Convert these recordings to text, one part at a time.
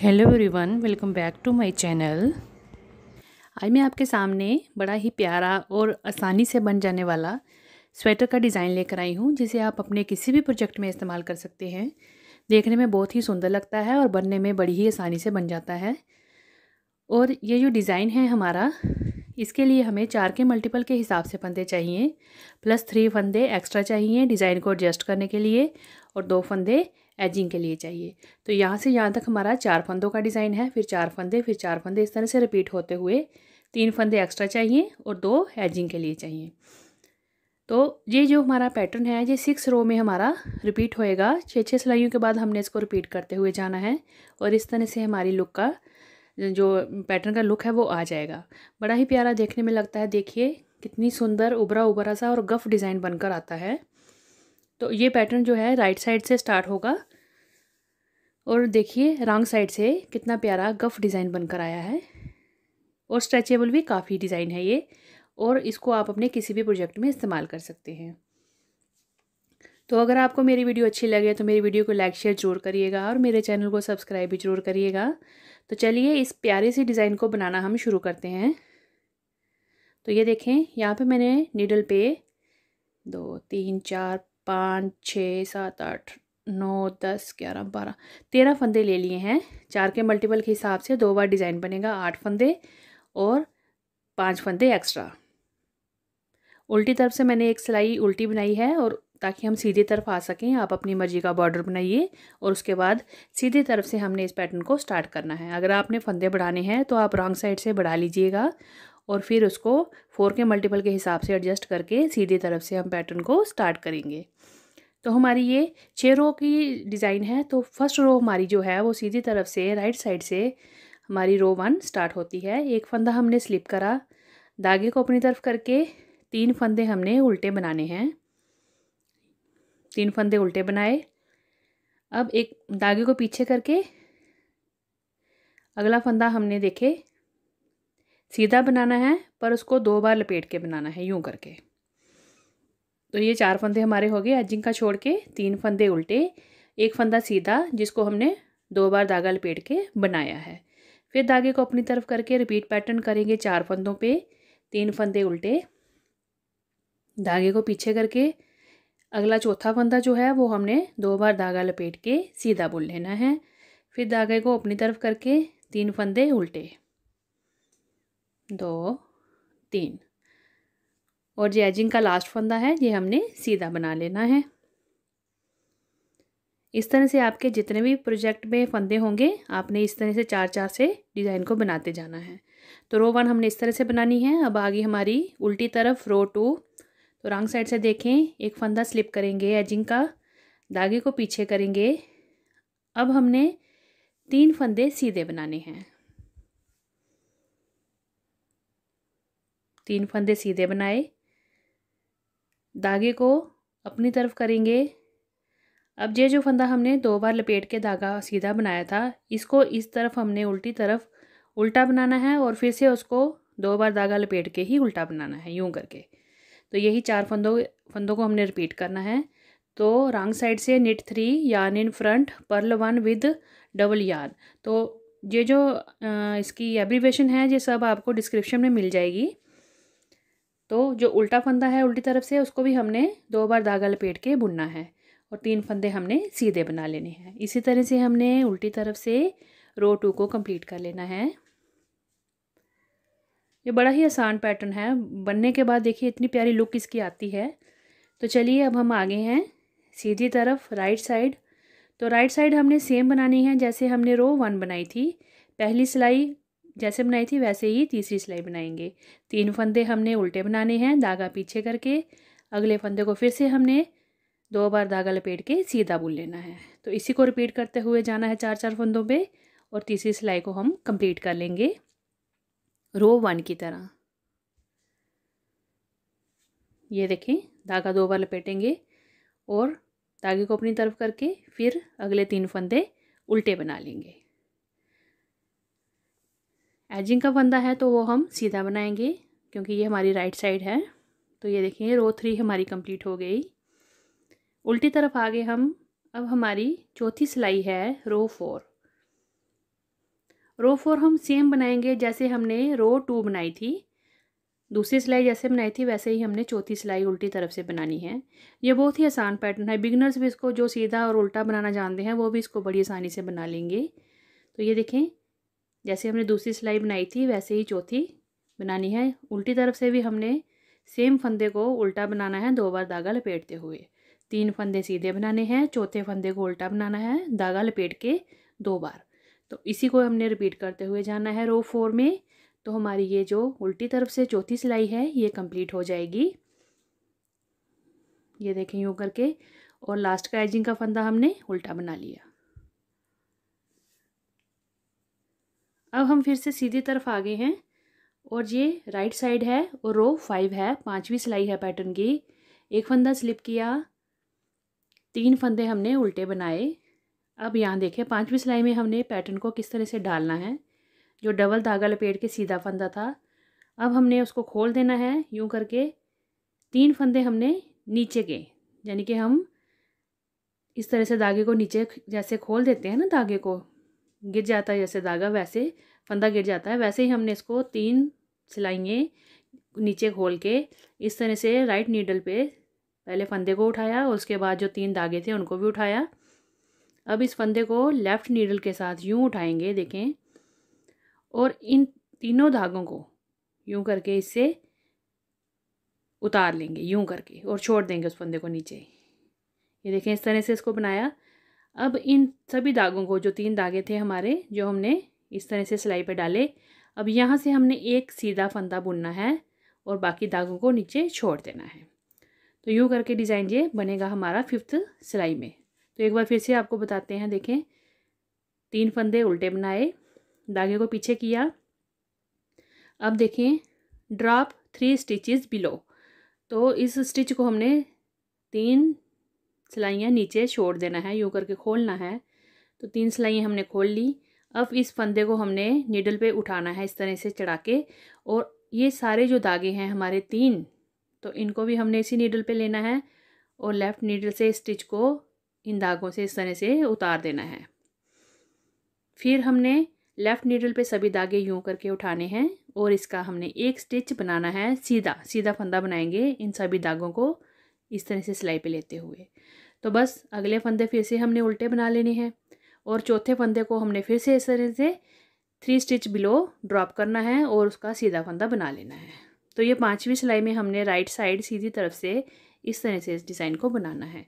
hello everyone welcome back to my channel आज मैं आपके सामने बड़ा ही प्यारा और आसानी से बन जाने वाला स्वेटर का डिज़ाइन लेकर आई हूँ जिसे आप अपने किसी भी प्रोजेक्ट में इस्तेमाल कर सकते हैं देखने में बहुत ही सुंदर लगता है और बनने में बड़ी ही आसानी से बन जाता है और ये जो डिज़ाइन है हमारा इसके लिए हमें चार के मल्टीपल के हिसाब से फंदे चाहिए प्लस थ्री फंदे एक्स्ट्रा चाहिए डिज़ाइन को एडजस्ट करने के लिए और दो फंदे एजिंग के लिए चाहिए तो यहाँ से यहाँ तक हमारा चार फंदों का डिज़ाइन है फिर चार फंदे फिर चार फंदे इस तरह से रिपीट होते हुए तीन फंदे एक्स्ट्रा चाहिए और दो एजिंग के लिए चाहिए तो ये जो हमारा पैटर्न है ये सिक्स रो में हमारा रिपीट होएगा छः छः सिलाइयों के बाद हमने इसको रिपीट करते हुए जाना है और इस तरह से हमारी लुक का जो पैटर्न का लुक है वो आ जाएगा बड़ा ही प्यारा देखने में लगता है देखिए कितनी सुंदर उभरा उभरा सा और गफ डिज़ाइन बनकर आता है तो ये पैटर्न जो है राइट साइड से स्टार्ट होगा और देखिए रॉन्ग साइड से कितना प्यारा गफ डिज़ाइन बनकर आया है और स्ट्रेचेबल भी काफ़ी डिज़ाइन है ये और इसको आप अपने किसी भी प्रोजेक्ट में इस्तेमाल कर सकते हैं तो अगर आपको मेरी वीडियो अच्छी लगे तो मेरी वीडियो को लाइक शेयर जरूर करिएगा और मेरे चैनल को सब्सक्राइब भी जरूर करिएगा तो चलिए इस प्यारे से डिज़ाइन को बनाना हम शुरू करते हैं तो ये देखें यहाँ पे मैंने नीडल पे दो तीन चार पाँच छः सात आठ नौ दस ग्यारह बारह तेरह फंदे ले लिए हैं चार के मल्टीपल के हिसाब से दो बार डिज़ाइन बनेगा आठ फंदे और पांच फंदे एक्स्ट्रा उल्टी तरफ से मैंने एक सिलाई उल्टी बनाई है और ताकि हम सीधे तरफ आ सकें आप अपनी मर्जी का बॉर्डर बनाइए और उसके बाद सीधे तरफ से हमने इस पैटर्न को स्टार्ट करना है अगर आपने फंदे बढ़ाने हैं तो आप रॉन्ग साइड से बढ़ा लीजिएगा और फिर उसको फोर के मल्टीपल के हिसाब से एडजस्ट करके सीधी तरफ से हम पैटर्न को स्टार्ट करेंगे तो हमारी ये छः रो की डिज़ाइन है तो फर्स्ट रो हमारी जो है वो सीधी तरफ से राइट साइड से हमारी रो वन स्टार्ट होती है एक फंदा हमने स्लिप करा धागे को अपनी तरफ करके तीन फंदे हमने उल्टे बनाने हैं तीन फंदे उल्टे बनाए अब एक धागे को पीछे करके अगला फंदा हमने देखे सीधा बनाना है पर उसको दो बार लपेट के बनाना है यूं करके तो ये चार फंदे हमारे हो गए एजिंग का छोड़ के तीन फंदे उल्टे एक फंदा सीधा जिसको हमने दो बार धागा लपेट के बनाया है फिर धागे को अपनी तरफ करके रिपीट पैटर्न करेंगे चार फंदों पे तीन फंदे उल्टे धागे को पीछे करके अगला चौथा फंदा जो है वो हमने दो बार धागा लपेट के सीधा बुन लेना है फिर धागे को अपनी तरफ करके तीन फंदे उल्टे दो तीन और जो एजिंग का लास्ट फंदा है ये हमने सीधा बना लेना है इस तरह से आपके जितने भी प्रोजेक्ट में फंदे होंगे आपने इस तरह से चार चार से डिज़ाइन को बनाते जाना है तो रो वन हमने इस तरह से बनानी है अब आगे हमारी उल्टी तरफ रो टू तो रॉन्ग साइड से देखें एक फंदा स्लिप करेंगे एजिंग का धागे को पीछे करेंगे अब हमने तीन फंदे सीधे बनाने हैं तीन फंदे सीधे बनाए धागे को अपनी तरफ करेंगे अब ये जो फंदा हमने दो बार लपेट के धागा सीधा बनाया था इसको इस तरफ हमने उल्टी तरफ उल्टा बनाना है और फिर से उसको दो बार धागा लपेट के ही उल्टा बनाना है यूं करके तो यही चार फंदों फंदों को हमने रिपीट करना है तो रॉन्ग साइड से knit three yarn in front purl one with double yarn तो ये जो इसकी एब्रीवेशन है ये सब आपको डिस्क्रिप्शन में मिल जाएगी तो जो उल्टा फंदा है उल्टी तरफ से उसको भी हमने दो बार धागा लपेट के बुनना है और तीन फंदे हमने सीधे बना लेने हैं इसी तरह से हमने उल्टी तरफ से रो टू को कंप्लीट कर लेना है ये बड़ा ही आसान पैटर्न है बनने के बाद देखिए इतनी प्यारी लुक इसकी आती है तो चलिए अब हम आगे हैं सीधी तरफ राइट साइड तो राइट साइड हमने सेम बनानी है जैसे हमने रो वन बनाई थी पहली सिलाई जैसे बनाई थी वैसे ही तीसरी सिलाई बनाएंगे तीन फंदे हमने उल्टे बनाने हैं धागा पीछे करके अगले फंदे को फिर से हमने दो बार धागा लपेट के सीधा बुन लेना है तो इसी को रिपीट करते हुए जाना है चार चार फंदों पे और तीसरी सिलाई को हम कंप्लीट कर लेंगे रो वन की तरह ये देखें धागा दो बार लपेटेंगे और धागे को अपनी तरफ करके फिर अगले तीन फंदे उल्टे बना लेंगे एजिंग का फंदा है तो वो हम सीधा बनाएंगे क्योंकि ये हमारी राइट साइड है तो ये देखिए रो थ्री हमारी कंप्लीट हो गई उल्टी तरफ आगे हम अब हमारी चौथी सिलाई है रो फोर रो फोर हम सेम बनाएंगे जैसे हमने रो टू बनाई थी दूसरी सिलाई जैसे बनाई थी वैसे ही हमने चौथी सिलाई उल्टी तरफ से बनानी है ये बहुत ही आसान पैटर्न है बिगनर्स भी इसको जो सीधा और उल्टा बनाना जानते हैं वो भी इसको बड़ी आसानी से बना लेंगे तो ये देखें जैसे हमने दूसरी सिलाई बनाई थी वैसे ही चौथी बनानी है उल्टी तरफ से भी हमने सेम फंदे को उल्टा बनाना है दो बार धागा लपेटते हुए तीन फंदे सीधे बनाने हैं चौथे फंदे को उल्टा बनाना है धागा लपेट के दो बार तो इसी को हमने रिपीट करते हुए जाना है रो फोर में तो हमारी ये जो उल्टी तरफ से चौथी सिलाई है ये कंप्लीट हो जाएगी ये देखें यूँ करके और लास्ट का एजिंग का फंदा हमने उल्टा बना लिया अब हम फिर से सीधी तरफ आ गए हैं और ये राइट साइड है और रो फाइव है पांचवी सिलाई है पैटर्न की एक फंदा स्लिप किया तीन फंदे हमने उल्टे बनाए अब यहाँ देखें पांचवी सिलाई में हमने पैटर्न को किस तरह से डालना है जो डबल धागा लपेट के सीधा फंदा था अब हमने उसको खोल देना है यूँ करके तीन फंदे हमने नीचे के यानी कि हम इस तरह से धागे को नीचे जैसे खोल देते हैं ना धागे को गिर जाता है जैसे धागा वैसे फंदा गिर जाता है वैसे ही हमने इसको तीन सिलाइए नीचे खोल के इस तरह से राइट नीडल पे पहले फंदे को उठाया और उसके बाद जो तीन धागे थे उनको भी उठाया अब इस फंदे को लेफ़्ट नीडल के साथ यूँ उठाएंगे देखें और इन तीनों धागों को यूँ करके इससे उतार लेंगे यूँ करके और छोड़ देंगे उस फंदे को नीचे ये देखें इस तरह से इसको बनाया अब इन सभी दागों को जो तीन दागे थे हमारे जो हमने इस तरह से सिलाई पर डाले अब यहाँ से हमने एक सीधा फंदा बुनना है और बाकी दागों को नीचे छोड़ देना है तो यूँ करके डिज़ाइन ये बनेगा हमारा फिफ्थ सिलाई में तो एक बार फिर से आपको बताते हैं देखें तीन फंदे उल्टे बनाए धागे को पीछे किया अब देखें ड्रॉप थ्री स्टिचेस बिलो तो इस स्टिच को हमने तीन सिलाइयाँ नीचे छोड़ देना है यूँ करके खोलना है तो तीन सिलाइयाँ हमने खोल ली अब इस फंदे को हमने नीडल पे उठाना है इस तरह से चढ़ा के और ये सारे जो धागे हैं हमारे तीन तो इनको भी हमने इसी नीडल पे लेना है और लेफ़्ट नीडल से स्टिच को इन धागों से इस तरह से उतार देना है फिर हमने लेफ़्ट नीडल पे सभी धागे यूं करके उठाने हैं और इसका हमने एक स्टिच बनाना है सीधा सीधा फंदा बनाएंगे इन सभी धागों को इस तरह से सिलाई पे लेते हुए तो बस अगले फंदे फिर से हमने उल्टे बना लेने हैं और चौथे फंदे को हमने फिर से इस तरह से थ्री स्टिच बिलो ड्रॉप करना है और उसका सीधा फंदा बना लेना है तो ये पाँचवीं सिलाई में हमने राइट साइड सीधी तरफ से इस तरह से इस डिज़ाइन को बनाना है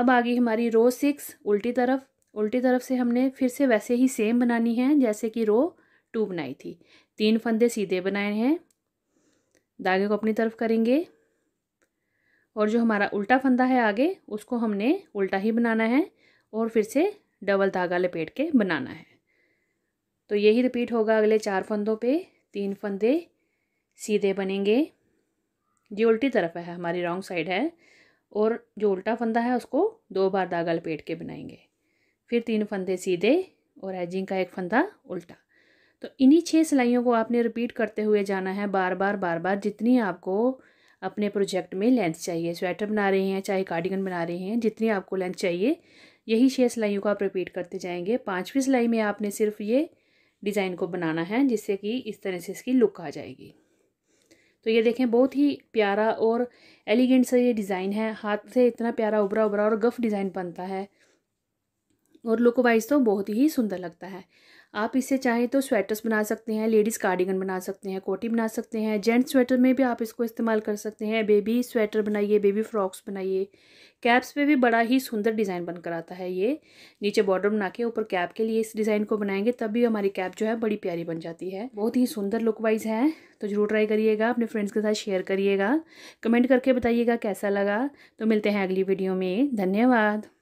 अब आ गई हमारी रो सिक्स उल्टी तरफ उल्टी तरफ से हमने फिर से वैसे ही सेम बनानी है जैसे कि रो टू बनाई थी तीन फंदे सीधे बनाए हैं धागे को अपनी तरफ करेंगे और जो हमारा उल्टा फंदा है आगे उसको हमने उल्टा ही बनाना है और फिर से डबल धागा लपेट के बनाना है तो यही रिपीट होगा अगले चार फंदों पे तीन फंदे सीधे बनेंगे ये उल्टी तरफ है हमारी रॉन्ग साइड है और जो उल्टा फंदा है उसको दो बार धागा लपेट के बनाएंगे फिर तीन फंदे सीधे और एजिंग का एक फंदा उल्टा तो इन्हीं छः सिलाइयों को आपने रिपीट करते हुए जाना है बार बार बार बार जितनी आपको अपने प्रोजेक्ट में लेंथ चाहिए स्वेटर बना रहे हैं चाहे कार्डिगन बना रहे हैं जितनी आपको लेंथ चाहिए यही छः सिलाइयों को आप रिपीट करते जाएंगे पाँचवीं सिलाई में आपने सिर्फ ये डिज़ाइन को बनाना है जिससे कि इस तरह से इसकी लुक आ जाएगी तो ये देखें बहुत ही प्यारा और एलिगेंट सा ये डिज़ाइन है हाथ से इतना प्यारा उभरा उभरा और गफ डिज़ाइन बनता है और लुक वाइज तो बहुत ही सुंदर लगता है आप इसे चाहें तो स्वेटर्स बना सकते हैं लेडीज़ कार्डिगन बना सकते हैं कोटी बना सकते हैं जेंट्स स्वेटर में भी आप इसको इस्तेमाल कर सकते हैं बेबी स्वेटर बनाइए बेबी फ्रॉक्स बनाइए कैप्स पे भी बड़ा ही सुंदर डिज़ाइन बनकर आता है ये नीचे बॉर्डर बना के ऊपर कैप के लिए इस डिज़ाइन को बनाएंगे तब भी हमारी कैप जो है बड़ी प्यारी बन जाती है बहुत ही सुंदर लुक वाइज है तो ज़रूर ट्राई करिएगा अपने फ्रेंड्स के साथ शेयर करिएगा कमेंट करके बताइएगा कैसा लगा तो मिलते हैं अगली वीडियो में धन्यवाद